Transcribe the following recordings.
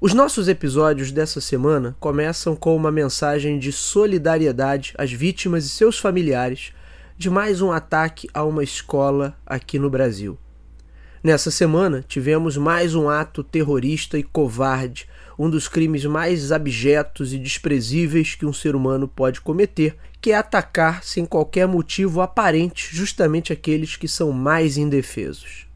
Os nossos episódios dessa semana começam com uma mensagem de solidariedade às vítimas e seus familiares de mais um ataque a uma escola aqui no Brasil. Nessa semana, tivemos mais um ato terrorista e covarde, um dos crimes mais abjetos e desprezíveis que um ser humano pode cometer, que é atacar sem qualquer motivo aparente justamente aqueles que são mais indefesos.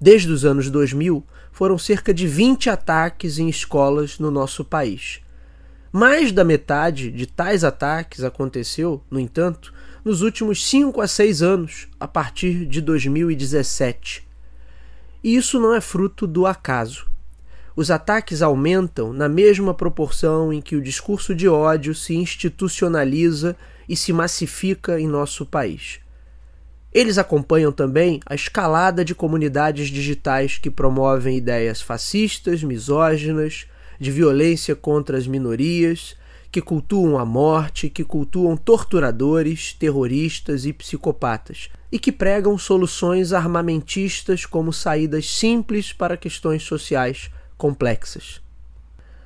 Desde os anos 2000, foram cerca de 20 ataques em escolas no nosso país. Mais da metade de tais ataques aconteceu, no entanto, nos últimos 5 a 6 anos, a partir de 2017. E isso não é fruto do acaso. Os ataques aumentam na mesma proporção em que o discurso de ódio se institucionaliza e se massifica em nosso país. Eles acompanham também a escalada de comunidades digitais que promovem ideias fascistas, misóginas, de violência contra as minorias, que cultuam a morte, que cultuam torturadores, terroristas e psicopatas, e que pregam soluções armamentistas como saídas simples para questões sociais complexas.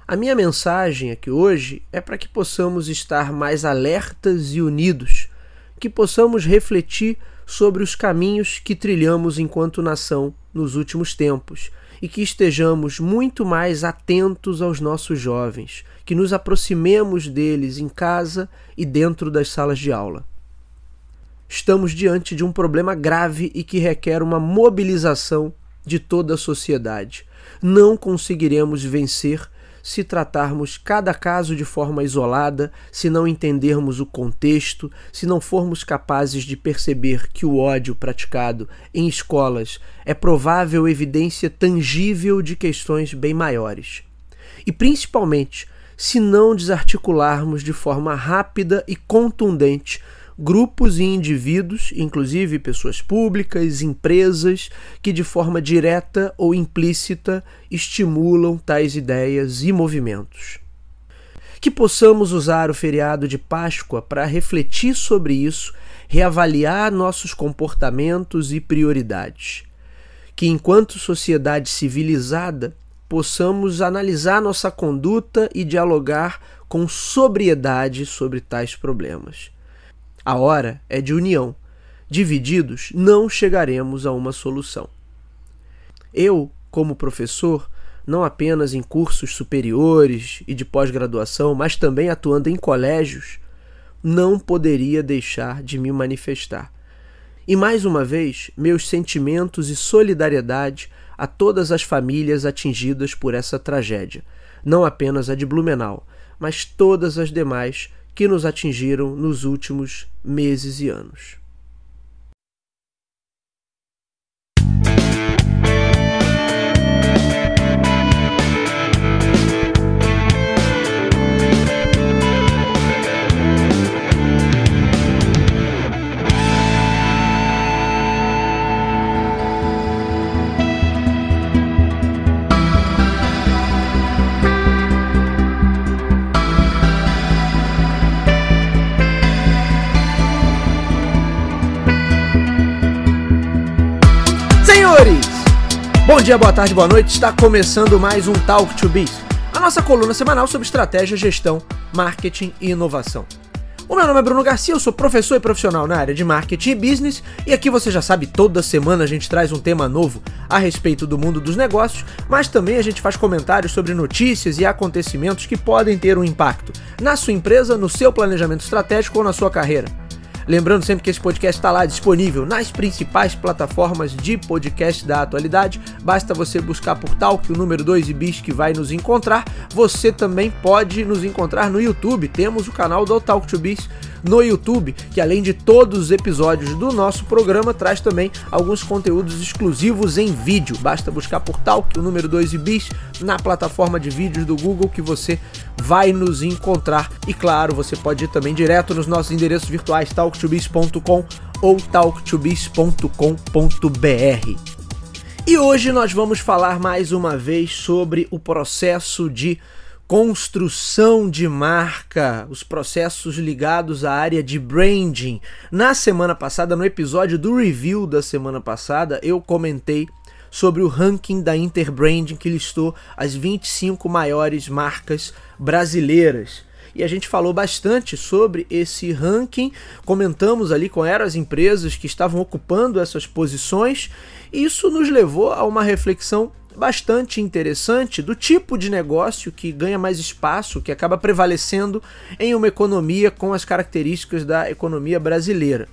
A minha mensagem aqui hoje é para que possamos estar mais alertas e unidos, que possamos refletir sobre os caminhos que trilhamos enquanto nação nos últimos tempos e que estejamos muito mais atentos aos nossos jovens, que nos aproximemos deles em casa e dentro das salas de aula. Estamos diante de um problema grave e que requer uma mobilização de toda a sociedade. Não conseguiremos vencer se tratarmos cada caso de forma isolada, se não entendermos o contexto, se não formos capazes de perceber que o ódio praticado em escolas é provável evidência tangível de questões bem maiores. E principalmente, se não desarticularmos de forma rápida e contundente grupos e indivíduos, inclusive pessoas públicas, empresas, que de forma direta ou implícita estimulam tais ideias e movimentos. Que possamos usar o feriado de Páscoa para refletir sobre isso, reavaliar nossos comportamentos e prioridades. Que, enquanto sociedade civilizada, possamos analisar nossa conduta e dialogar com sobriedade sobre tais problemas. A hora é de união. Divididos, não chegaremos a uma solução. Eu, como professor, não apenas em cursos superiores e de pós-graduação, mas também atuando em colégios, não poderia deixar de me manifestar. E mais uma vez, meus sentimentos e solidariedade a todas as famílias atingidas por essa tragédia, não apenas a de Blumenau, mas todas as demais que nos atingiram nos últimos meses e anos. Bom dia, boa tarde, boa noite. Está começando mais um Talk to Biz, a nossa coluna semanal sobre estratégia, gestão, marketing e inovação. O meu nome é Bruno Garcia, eu sou professor e profissional na área de marketing e business, e aqui você já sabe, toda semana a gente traz um tema novo a respeito do mundo dos negócios, mas também a gente faz comentários sobre notícias e acontecimentos que podem ter um impacto na sua empresa, no seu planejamento estratégico ou na sua carreira. Lembrando sempre que esse podcast está lá disponível nas principais plataformas de podcast da atualidade. Basta você buscar por tal que o número 2 e bis que vai nos encontrar. Você também pode nos encontrar no YouTube. Temos o canal do Talk to Biz no YouTube, que além de todos os episódios do nosso programa, traz também alguns conteúdos exclusivos em vídeo. Basta buscar por Talk, o número 2 e bis, na plataforma de vídeos do Google que você vai nos encontrar. E claro, você pode ir também direto nos nossos endereços virtuais talktobiz.com ou talktobiz.com.br. E hoje nós vamos falar mais uma vez sobre o processo de construção de marca, os processos ligados à área de branding. Na semana passada, no episódio do review da semana passada, eu comentei sobre o ranking da Interbranding que listou as 25 maiores marcas brasileiras. E a gente falou bastante sobre esse ranking, comentamos ali quais eram as empresas que estavam ocupando essas posições. E isso nos levou a uma reflexão bastante interessante do tipo de negócio que ganha mais espaço, que acaba prevalecendo em uma economia com as características da economia brasileira.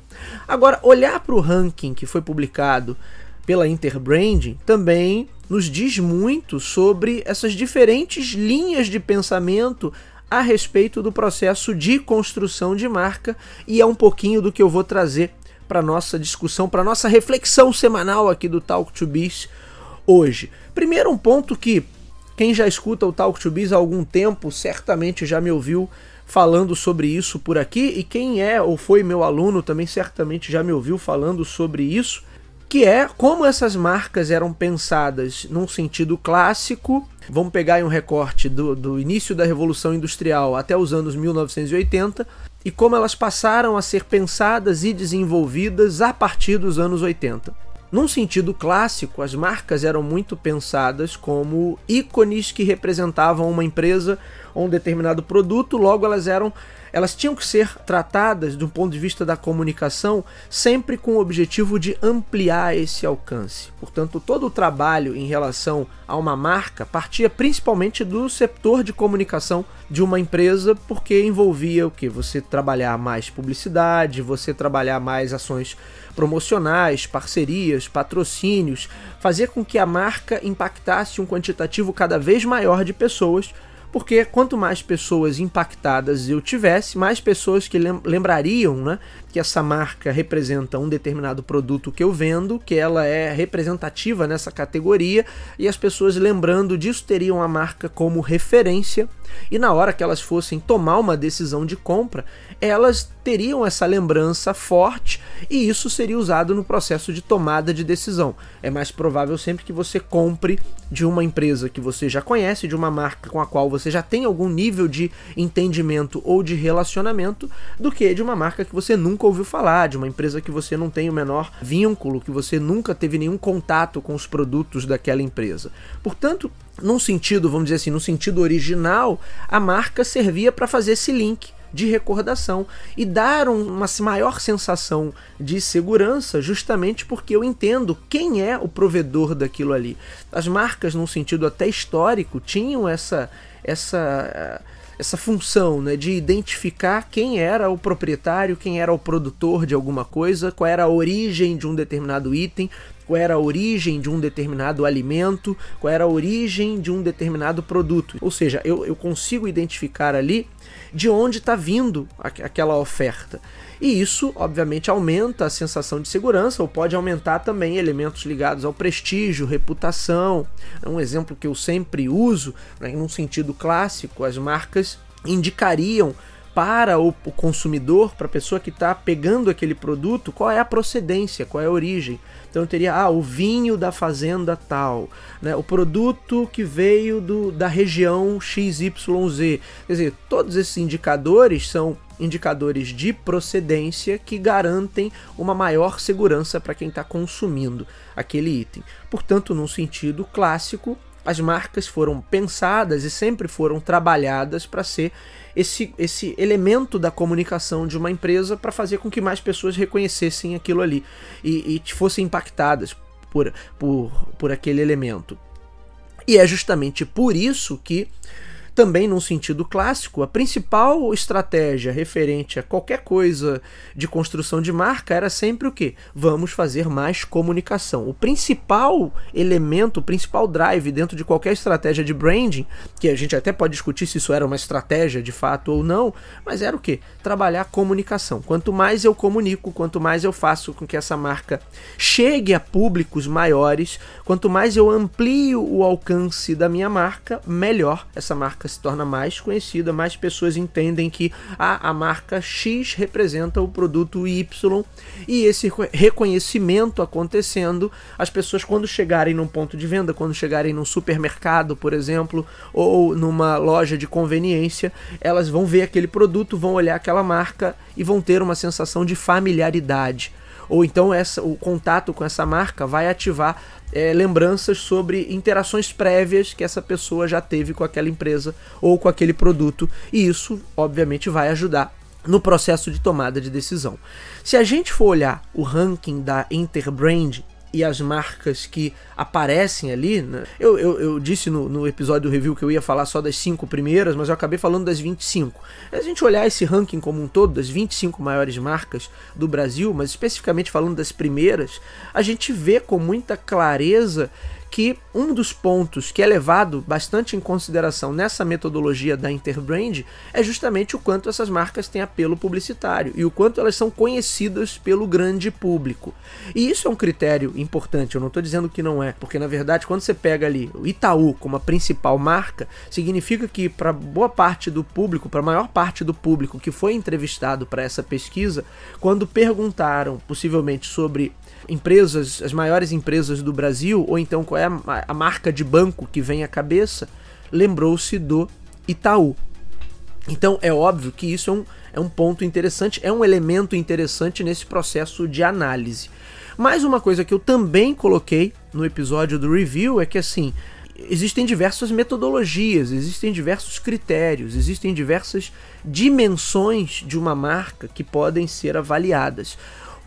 Agora, olhar para o ranking que foi publicado pela Interbranding também nos diz muito sobre essas diferentes linhas de pensamento a respeito do processo de construção de marca e é um pouquinho do que eu vou trazer para nossa discussão, para nossa reflexão semanal aqui do Talk to Biz hoje. Primeiro, um ponto que quem já escuta o Talk to Biz há algum tempo certamente já me ouviu falando sobre isso por aqui, e quem é ou foi meu aluno também certamente já me ouviu falando sobre isso, que é como essas marcas eram pensadas num sentido clássico. Vamos pegar um recorte do, do início da Revolução Industrial até os anos 1980 e como elas passaram a ser pensadas e desenvolvidas a partir dos anos 80. Num sentido clássico, as marcas eram muito pensadas como ícones que representavam uma empresa ou um determinado produto, logo elas eram elas tinham que ser tratadas do ponto de vista da comunicação sempre com o objetivo de ampliar esse alcance. Portanto, todo o trabalho em relação a uma marca partia principalmente do setor de comunicação de uma empresa, porque envolvia o que você trabalhar mais publicidade, você trabalhar mais ações promocionais, parcerias, patrocínios, fazer com que a marca impactasse um quantitativo cada vez maior de pessoas porque quanto mais pessoas impactadas eu tivesse, mais pessoas que lembrariam né, que essa marca representa um determinado produto que eu vendo, que ela é representativa nessa categoria, e as pessoas lembrando disso teriam a marca como referência, e na hora que elas fossem tomar uma decisão de compra, elas teriam essa lembrança forte e isso seria usado no processo de tomada de decisão. É mais provável sempre que você compre de uma empresa que você já conhece, de uma marca com a qual você já tem algum nível de entendimento ou de relacionamento, do que de uma marca que você nunca ouviu falar, de uma empresa que você não tem o menor vínculo, que você nunca teve nenhum contato com os produtos daquela empresa. Portanto, num sentido, vamos dizer assim, no sentido original, a marca servia para fazer esse link de recordação e dar uma maior sensação de segurança, justamente porque eu entendo quem é o provedor daquilo ali. As marcas, num sentido até histórico, tinham essa essa essa função né, de identificar quem era o proprietário, quem era o produtor de alguma coisa, qual era a origem de um determinado item, qual era a origem de um determinado alimento, qual era a origem de um determinado produto. Ou seja, eu, eu consigo identificar ali de onde está vindo aquela oferta. E isso, obviamente, aumenta a sensação de segurança ou pode aumentar também elementos ligados ao prestígio, reputação. É um exemplo que eu sempre uso, né, num sentido clássico, as marcas indicariam para o, o consumidor, para a pessoa que está pegando aquele produto, qual é a procedência, qual é a origem. Então teria ah, o vinho da fazenda tal, né? o produto que veio do, da região XYZ. Quer dizer, todos esses indicadores são indicadores de procedência que garantem uma maior segurança para quem está consumindo aquele item. Portanto, num sentido clássico, as marcas foram pensadas e sempre foram trabalhadas para ser esse, esse elemento da comunicação de uma empresa para fazer com que mais pessoas reconhecessem aquilo ali e, e fossem impactadas por, por, por aquele elemento. E é justamente por isso que também, num sentido clássico, a principal estratégia referente a qualquer coisa de construção de marca era sempre o que? Vamos fazer mais comunicação. O principal elemento, o principal drive dentro de qualquer estratégia de branding, que a gente até pode discutir se isso era uma estratégia de fato ou não, mas era o que? Trabalhar comunicação. Quanto mais eu comunico, quanto mais eu faço com que essa marca chegue a públicos maiores, quanto mais eu amplio o alcance da minha marca, melhor essa marca marca se torna mais conhecida, mais pessoas entendem que a marca X representa o produto Y e esse reconhecimento acontecendo, as pessoas quando chegarem num ponto de venda, quando chegarem num supermercado, por exemplo, ou numa loja de conveniência, elas vão ver aquele produto, vão olhar aquela marca e vão ter uma sensação de familiaridade ou então essa, o contato com essa marca vai ativar é, lembranças sobre interações prévias que essa pessoa já teve com aquela empresa ou com aquele produto, e isso, obviamente, vai ajudar no processo de tomada de decisão. Se a gente for olhar o ranking da Interbrand, e as marcas que aparecem ali. Né? Eu, eu, eu, disse no, no episódio do review que eu ia falar só das 5 primeiras, mas eu acabei falando das 25. É a gente olhar esse ranking como um todo, das 25 maiores marcas do Brasil, mas especificamente falando das primeiras, a gente vê com muita clareza que um dos pontos que é levado bastante em consideração nessa metodologia da Interbrand é justamente o quanto essas marcas têm apelo publicitário e o quanto elas são conhecidas pelo grande público. E isso é um critério importante, eu não estou dizendo que não é, porque na verdade quando você pega ali o Itaú como a principal marca, significa que para boa parte do público, para a maior parte do público que foi entrevistado para essa pesquisa, quando perguntaram possivelmente sobre empresas, as maiores empresas do Brasil ou então qual é é a, a marca de banco que vem à cabeça, lembrou-se do Itaú. Então é óbvio que isso é um, é um ponto interessante, é um elemento interessante nesse processo de análise. Mais uma coisa que eu também coloquei no episódio do review é que assim, existem diversas metodologias, existem diversos critérios, existem diversas dimensões de uma marca que podem ser avaliadas.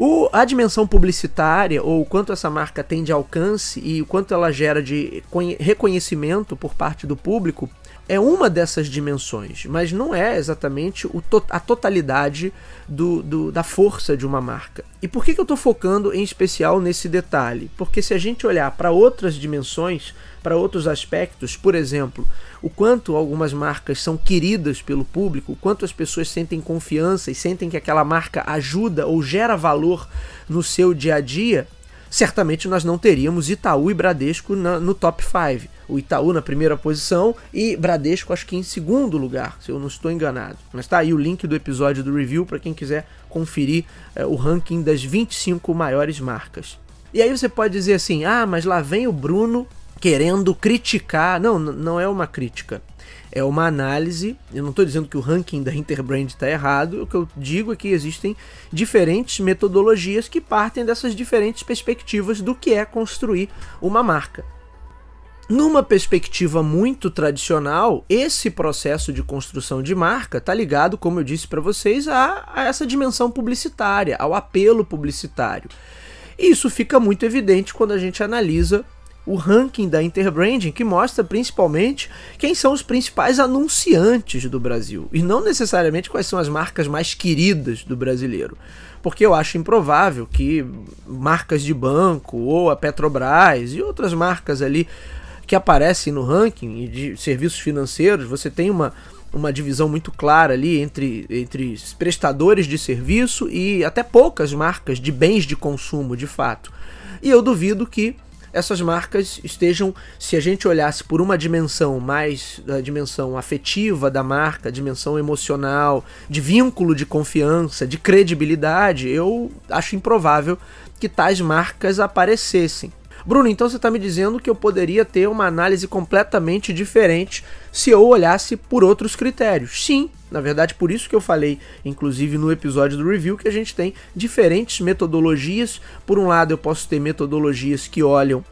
O, a dimensão publicitária, ou o quanto essa marca tem de alcance e o quanto ela gera de reconhecimento por parte do público, é uma dessas dimensões, mas não é exatamente to a totalidade do, do, da força de uma marca. E por que, que eu estou focando em especial nesse detalhe? Porque se a gente olhar para outras dimensões, para outros aspectos, por exemplo, o quanto algumas marcas são queridas pelo público, o quanto as pessoas sentem confiança e sentem que aquela marca ajuda ou gera valor no seu dia a dia, certamente nós não teríamos Itaú e Bradesco na, no top 5. O Itaú na primeira posição e Bradesco acho que em segundo lugar, se eu não estou enganado. Mas tá aí o link do episódio do review para quem quiser conferir é, o ranking das 25 maiores marcas. E aí você pode dizer assim: "Ah, mas lá vem o Bruno querendo criticar". Não, não é uma crítica é uma análise. Eu não estou dizendo que o ranking da Interbrand está errado, o que eu digo é que existem diferentes metodologias que partem dessas diferentes perspectivas do que é construir uma marca. Numa perspectiva muito tradicional, esse processo de construção de marca está ligado, como eu disse para vocês, a, a essa dimensão publicitária, ao apelo publicitário. E isso fica muito evidente quando a gente analisa o ranking da Interbranding, que mostra principalmente quem são os principais anunciantes do Brasil, e não necessariamente quais são as marcas mais queridas do brasileiro. Porque eu acho improvável que marcas de banco, ou a Petrobras e outras marcas ali que aparecem no ranking de serviços financeiros, você tem uma, uma divisão muito clara ali entre, entre prestadores de serviço e até poucas marcas de bens de consumo, de fato. E eu duvido que essas marcas estejam, se a gente olhasse por uma dimensão mais da dimensão afetiva da marca, dimensão emocional, de vínculo de confiança, de credibilidade, eu acho improvável que tais marcas aparecessem. Bruno, então você está me dizendo que eu poderia ter uma análise completamente diferente se eu olhasse por outros critérios. Sim, na verdade, por isso que eu falei, inclusive no episódio do review, que a gente tem diferentes metodologias. Por um lado, eu posso ter metodologias que olham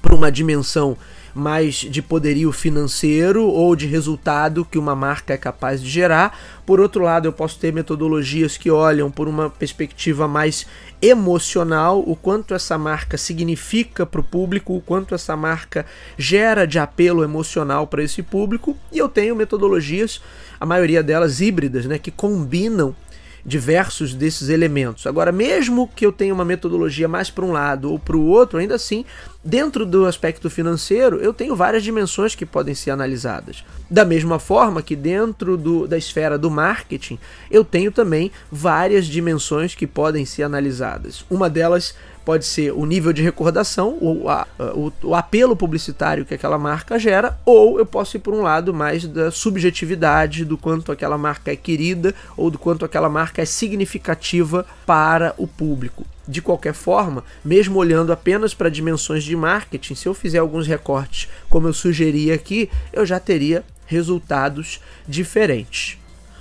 para uma dimensão mais de poderio financeiro ou de resultado que uma marca é capaz de gerar. Por outro lado, eu posso ter metodologias que olham por uma perspectiva mais emocional, o quanto essa marca significa para o público, o quanto essa marca gera de apelo emocional para esse público. E eu tenho metodologias, a maioria delas híbridas, né, que combinam diversos desses elementos. Agora, mesmo que eu tenha uma metodologia mais para um lado ou para o outro, ainda assim, dentro do aspecto financeiro, eu tenho várias dimensões que podem ser analisadas. Da mesma forma que dentro do, da esfera do marketing, eu tenho também várias dimensões que podem ser analisadas. Uma delas Pode ser o nível de recordação, ou a, o, o, apelo publicitário que aquela marca gera, ou eu posso ir por um lado mais da subjetividade, do quanto aquela marca é querida ou do quanto aquela marca é significativa para o público. De qualquer forma, mesmo olhando apenas para dimensões de marketing, se eu fizer alguns recortes como eu sugeri aqui, eu já teria resultados diferentes.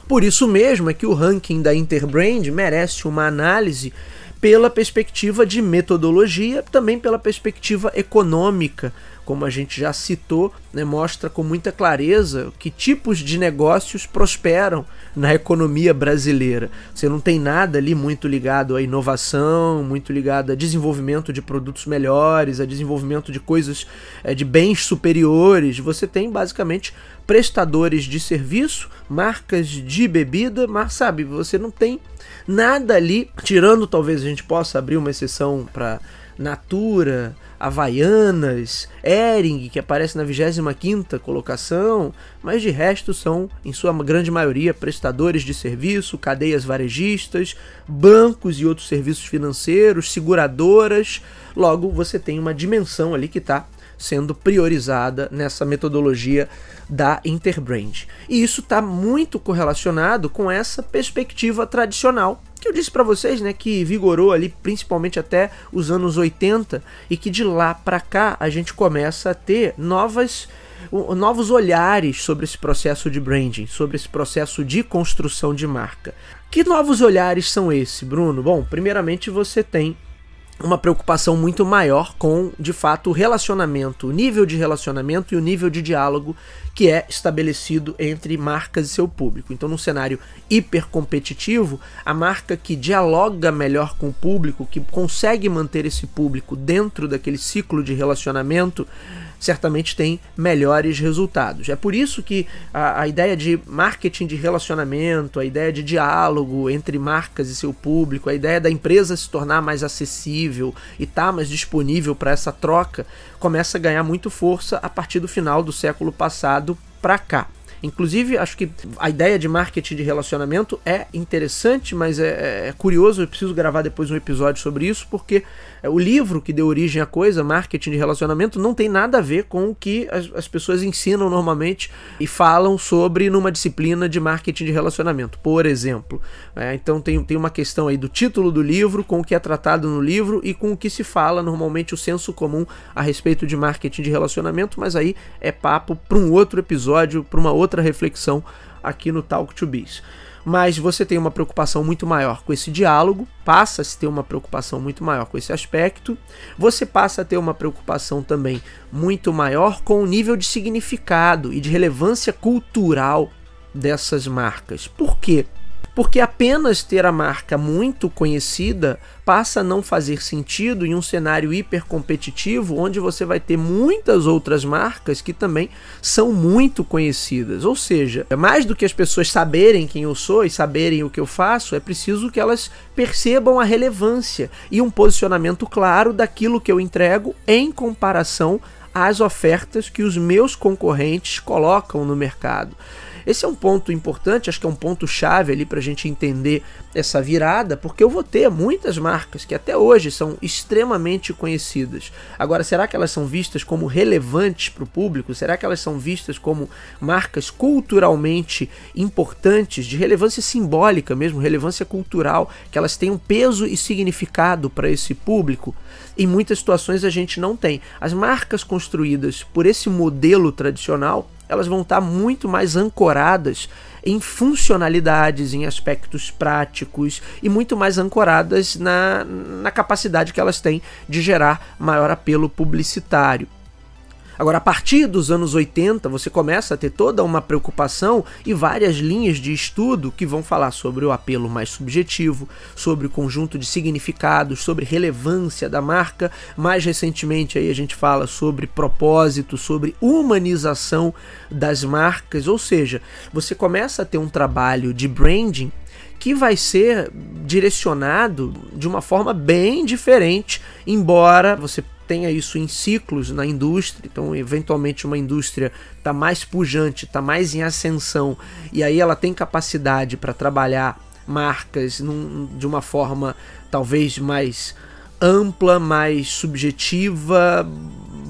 Por isso mesmo é que o ranking da Interbrand merece uma análise pela perspectiva de metodologia, também pela perspectiva econômica como a gente já citou, né, mostra com muita clareza que tipos de negócios prosperam na economia brasileira. Você não tem nada ali muito ligado à inovação, muito ligado a desenvolvimento de produtos melhores, a desenvolvimento de coisas, é, de bens superiores. Você tem basicamente prestadores de serviço, marcas de bebida, mas sabe, você não tem nada ali, tirando talvez a gente possa abrir uma exceção para Natura, Havaianas, Ering, que aparece na 25ª colocação, mas de resto são, em sua grande maioria, prestadores de serviço, cadeias varejistas, bancos e outros serviços financeiros, seguradoras. Logo, você tem uma dimensão ali que está sendo priorizada nessa metodologia da Interbrand. E isso está muito correlacionado com essa perspectiva tradicional que eu disse para vocês, né, que vigorou ali principalmente até os anos 80 e que de lá para cá a gente começa a ter novas novos olhares sobre esse processo de branding, sobre esse processo de construção de marca. Que novos olhares são esses, Bruno? Bom, primeiramente você tem uma preocupação muito maior com, de fato, o relacionamento, o nível de relacionamento e o nível de diálogo que é estabelecido entre marcas e seu público. Então, num cenário hipercompetitivo, a marca que dialoga melhor com o público, que consegue manter esse público dentro daquele ciclo de relacionamento, certamente tem melhores resultados. É por isso que a, a ideia de marketing de relacionamento, a ideia de diálogo entre marcas e seu público, a ideia da empresa se tornar mais acessível e estar tá mais disponível para essa troca, começa a ganhar muito força a partir do final do século passado para cá. Inclusive, acho que a ideia de marketing de relacionamento é interessante, mas é, é, é curioso. Eu preciso gravar depois um episódio sobre isso, porque é, o livro que deu origem à coisa, marketing de relacionamento, não tem nada a ver com o que as, as pessoas ensinam normalmente e falam sobre numa disciplina de marketing de relacionamento, por exemplo. É, então tem, tem uma questão aí do título do livro, com o que é tratado no livro e com o que se fala normalmente o senso comum a respeito de marketing de relacionamento, mas aí é papo para um outro episódio, para uma outra outra reflexão aqui no Talk to Biz. Mas você tem uma preocupação muito maior com esse diálogo, passa a se ter uma preocupação muito maior com esse aspecto, você passa a ter uma preocupação também muito maior com o nível de significado e de relevância cultural dessas marcas. Por quê? porque apenas ter a marca muito conhecida passa a não fazer sentido em um cenário hipercompetitivo onde você vai ter muitas outras marcas que também são muito conhecidas. Ou seja, é mais do que as pessoas saberem quem eu sou e saberem o que eu faço, é preciso que elas percebam a relevância e um posicionamento claro daquilo que eu entrego em comparação às ofertas que os meus concorrentes colocam no mercado. Esse é um ponto importante, acho que é um ponto chave ali para a gente entender essa virada, porque eu vou ter muitas marcas que até hoje são extremamente conhecidas. Agora, será que elas são vistas como relevantes para o público? Será que elas são vistas como marcas culturalmente importantes, de relevância simbólica mesmo, relevância cultural, que elas têm um peso e significado para esse público? Em muitas situações a gente não tem. As marcas construídas por esse modelo tradicional elas vão estar muito mais ancoradas em funcionalidades, em aspectos práticos e muito mais ancoradas na, na capacidade que elas têm de gerar maior apelo publicitário. Agora, a partir dos anos 80, você começa a ter toda uma preocupação e várias linhas de estudo que vão falar sobre o apelo mais subjetivo, sobre o conjunto de significados, sobre relevância da marca. Mais recentemente, aí a gente fala sobre propósito, sobre humanização das marcas, ou seja, você começa a ter um trabalho de branding que vai ser direcionado de uma forma bem diferente, embora você tenha isso em ciclos na indústria, então eventualmente uma indústria está mais pujante, está mais em ascensão, e aí ela tem capacidade para trabalhar marcas num, de uma forma talvez mais ampla, mais subjetiva,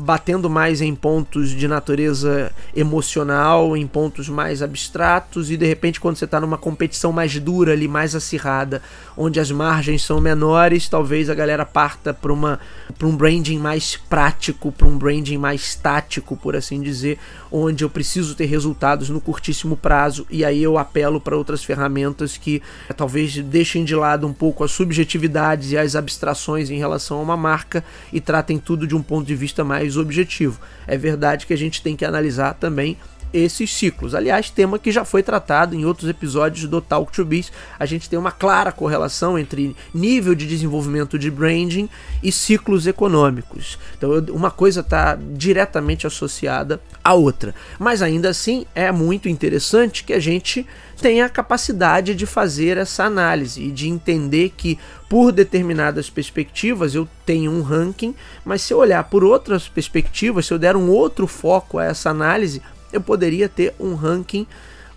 batendo mais em pontos de natureza emocional, em pontos mais abstratos, e de repente, quando você está numa competição mais dura ali, mais acirrada, onde as margens são menores, talvez a galera parta para uma para um branding mais prático, para um branding mais tático, por assim dizer, onde eu preciso ter resultados no curtíssimo prazo e aí eu apelo para outras ferramentas que eh, talvez deixem de lado um pouco as subjetividades e as abstrações em relação a uma marca e tratem tudo de um ponto de vista mais objetivo. É verdade que a gente tem que analisar também esses ciclos. Aliás, tema que já foi tratado em outros episódios do Talk to Biz. A gente tem uma clara correlação entre nível de desenvolvimento de branding e ciclos econômicos. Então, uma coisa está diretamente associada à outra. Mas ainda assim, é muito interessante que a gente tenha a capacidade de fazer essa análise e de entender que por determinadas perspectivas eu tenho um ranking, mas se eu olhar por outras perspectivas, se eu der um outro foco a essa análise, eu poderia ter um ranking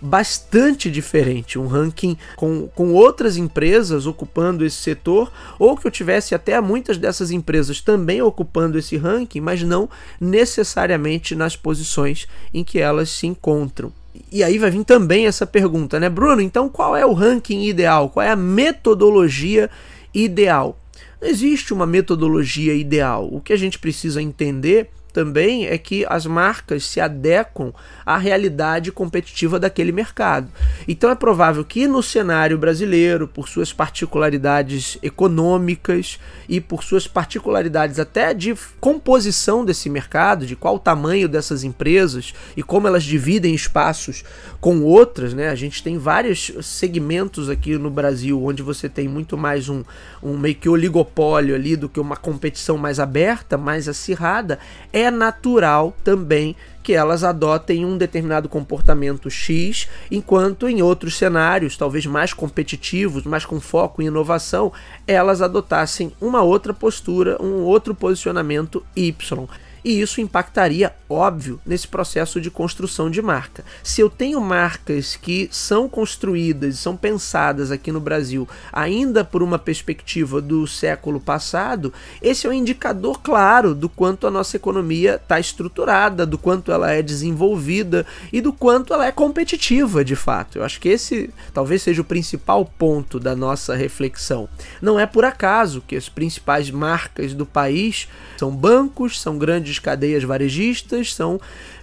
bastante diferente, um ranking com, com outras empresas ocupando esse setor, ou que eu tivesse até muitas dessas empresas também ocupando esse ranking, mas não necessariamente nas posições em que elas se encontram. E aí vai vir também essa pergunta, né, Bruno? Então qual é o ranking ideal? Qual é a metodologia ideal? Não existe uma metodologia ideal. O que a gente precisa entender também é que as marcas se adequam à realidade competitiva daquele mercado. Então é provável que no cenário brasileiro, por suas particularidades econômicas e por suas particularidades até de composição desse mercado, de qual o tamanho dessas empresas e como elas dividem espaços com outras, né? A gente tem vários segmentos aqui no Brasil onde você tem muito mais um, um meio que oligopólio ali do que uma competição mais aberta, mais acirrada. É é natural também que elas adotem um determinado comportamento X, enquanto em outros cenários, talvez mais competitivos, mais com foco em inovação, elas adotassem uma outra postura, um outro posicionamento Y. E isso impactaria, óbvio, nesse processo de construção de marca. Se eu tenho marcas que são construídas, são pensadas aqui no Brasil, ainda por uma perspectiva do século passado, esse é um indicador claro do quanto a nossa economia está estruturada, do quanto ela é desenvolvida e do quanto ela é competitiva de fato. Eu acho que esse talvez seja o principal ponto da nossa reflexão. Não é por acaso que as principais marcas do país são bancos, são grandes grandes cadeias varejistas, são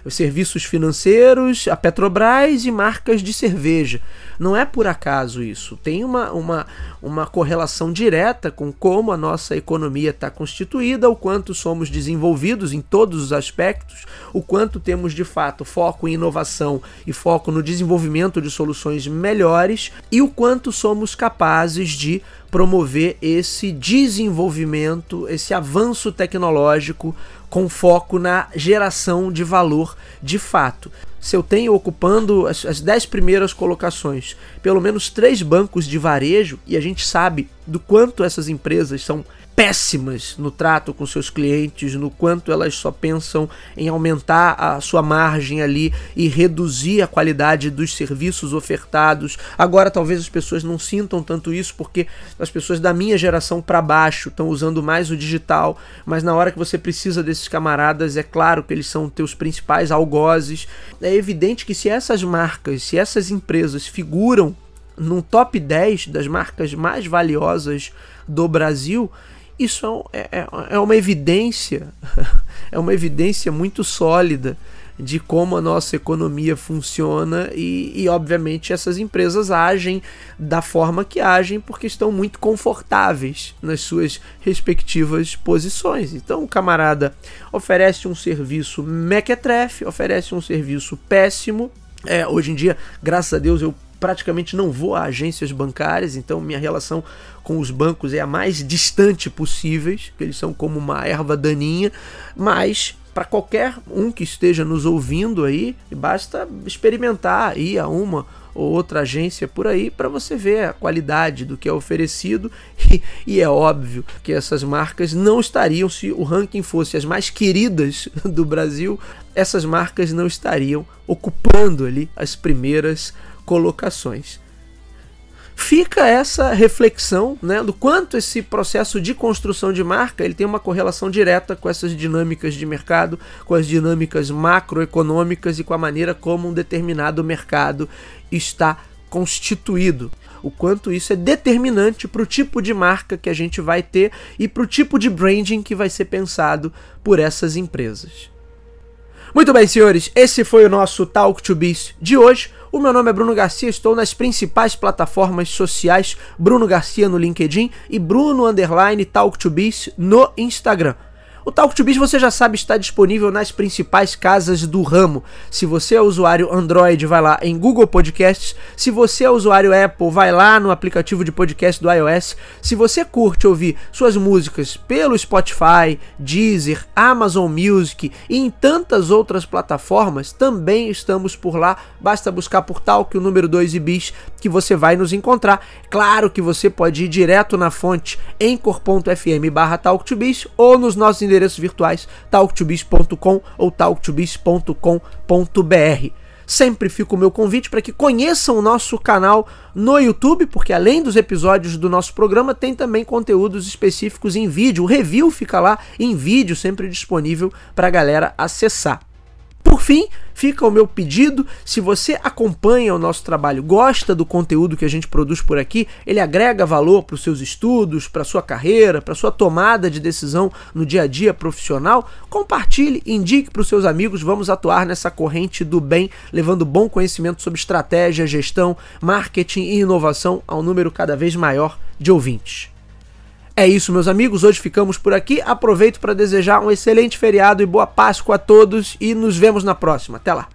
serviços financeiros, a Petrobras e marcas de cerveja. Não é por acaso isso. Tem uma, uma, uma correlação direta com como a nossa economia está constituída, o quanto somos desenvolvidos em todos os aspectos, o quanto temos de fato foco em inovação e foco no desenvolvimento de soluções melhores e o quanto somos capazes de promover esse desenvolvimento, esse avanço tecnológico com foco na geração de valor de fato. Se eu tenho ocupando as, as 10 primeiras colocações, pelo menos três bancos de varejo, e a gente sabe do quanto essas empresas são péssimas no trato com seus clientes, no quanto elas só pensam em aumentar a sua margem ali e reduzir a qualidade dos serviços ofertados. Agora talvez as pessoas não sintam tanto isso porque as pessoas da minha geração para baixo estão usando mais o digital, mas na hora que você precisa desses camaradas, é claro que eles são teus principais algozes. É evidente que se essas marcas, se essas empresas figuram num top 10 das marcas mais valiosas do Brasil, isso é, é, é, é uma evidência, é uma evidência muito sólida de como a nossa economia funciona e, e, obviamente, essas empresas agem da forma que agem porque estão muito confortáveis nas suas respectivas posições. Então, o camarada oferece um serviço mequetrefe, oferece um serviço péssimo. É, hoje em dia, graças a Deus, eu praticamente não vou a agências bancárias, então minha relação com os bancos é a mais distante possível, que eles são como uma erva daninha, mas para qualquer um que esteja nos ouvindo aí, basta experimentar ir a uma ou outra agência por aí para você ver a qualidade do que é oferecido. E, e, é óbvio que essas marcas não estariam, se o ranking fosse as mais queridas do Brasil, essas marcas não estariam ocupando ali as primeiras colocações. Fica essa reflexão né, do quanto esse processo de construção de marca ele tem uma correlação direta com essas dinâmicas de mercado, com as dinâmicas macroeconômicas e com a maneira como um determinado mercado está constituído. O quanto isso é determinante para o tipo de marca que a gente vai ter e para o tipo de branding que vai ser pensado por essas empresas. Muito bem, senhores, esse foi o nosso Talk to Biz de hoje. O meu nome é Bruno Garcia, estou nas principais plataformas sociais, Bruno Garcia no LinkedIn e Bruno Underline Talk to Biz no Instagram. O Talk to Biz você já sabe está disponível nas principais casas do ramo. Se você é usuário Android, vai lá em Google Podcasts. Se você é usuário Apple, vai lá no aplicativo de podcast do iOS. Se você curte ouvir suas músicas pelo Spotify, Deezer, Amazon Music e em tantas outras plataformas, também estamos por lá. Basta buscar por Talk, o número 2 e Bis, que você vai nos encontrar. Claro que você pode ir direto na fonte em cor.fm barra ou nos nossos endereços virtuais talktobiz.com ou talktobiz.com.br. Sempre fica o meu convite para que conheçam o nosso canal no YouTube, porque além dos episódios do nosso programa, tem também conteúdos específicos em vídeo. O review fica lá em vídeo, sempre disponível para a galera acessar. Por fim, fica o meu pedido. Se você acompanha o nosso trabalho, gosta do conteúdo que a gente produz por aqui, ele agrega valor para os seus estudos, para a sua carreira, para a sua tomada de decisão no dia a dia profissional, compartilhe, indique para os seus amigos. Vamos atuar nessa corrente do bem, levando bom conhecimento sobre estratégia, gestão, marketing e inovação a um número cada vez maior de ouvintes. É isso, meus amigos. Hoje ficamos por aqui. Aproveito para desejar um excelente feriado e boa Páscoa a todos. E nos vemos na próxima. Até lá.